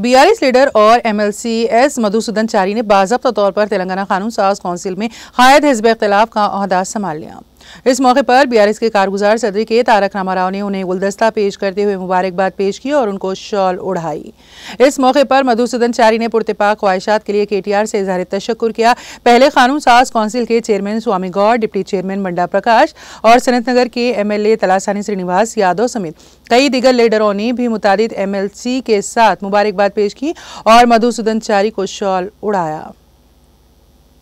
BRS leader और MLC S Madhusudhan Chary ने बाजबा तौर पर तेलंगाना कानून साज कौंसिल में कायद हिजब इख्तलाफ का अहदा संभाल लिया इस मौके पर बीआरएस के कारगुजार सदर के तारक रामाराव ने उन्हें गुलदस्ता पेश करते हुए मुबारकबाद पेश की और उनको शॉल उड़ाई इस मौके पर मधुसूदन चारी ने पुरतपाक ख्वाहिशात के लिए के से इजहार तशक्र किया पहले कानून साज काउंसिल के chairman Swami Goud deputy chairman Manda Prakash और सनतनगर के एमएलए तलासानी श्रीनिवास यादव समेत कई दिगर लीडरों ने भी मुताद एमएलसी के साथ मुबारकबाद पेश की और मधुसूदन चारी को शॉल उड़ाया